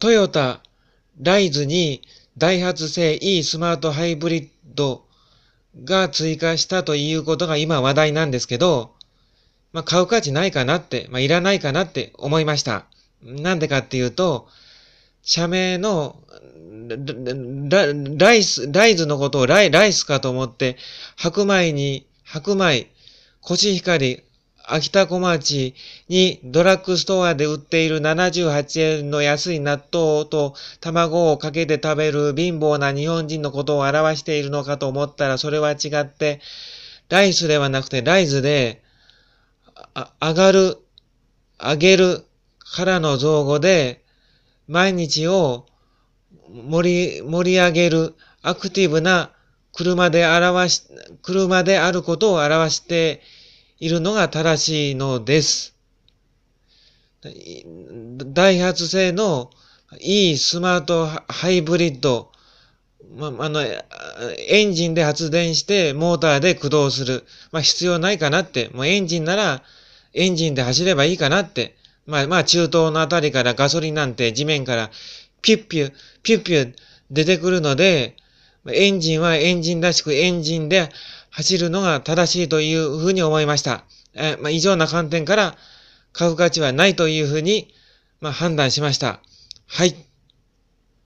トヨタ、ライズにダイハツ製 e スマートハイブリッドが追加したということが今話題なんですけど、まあ、買う価値ないかなって、まあ、いらないかなって思いました。なんでかっていうと、社名のラライス、ライズのことをライライスかと思って、白米に、白米、コシヒカリ、秋田小町にドラッグストアで売っている78円の安い納豆と卵をかけて食べる貧乏な日本人のことを表しているのかと思ったらそれは違って、ライスではなくてライズで、上がる、上げるからの造語で、毎日を盛り、盛り上げるアクティブな車で表し、車であることを表しているのが正しいのです。ダイハツ製のいいスマートハイブリッド、まあ、あの、エンジンで発電してモーターで駆動する。まあ、必要ないかなって。もうエンジンならエンジンで走ればいいかなって。まあ、まあ、中東のあたりからガソリンなんて地面からピュッピュ、ピュッピュ出てくるので、エンジンはエンジンらしくエンジンで走るのが正しいというふうに思いました。えー、まあ、異常な観点から買う価値はないというふうに、まあ、判断しました。はい。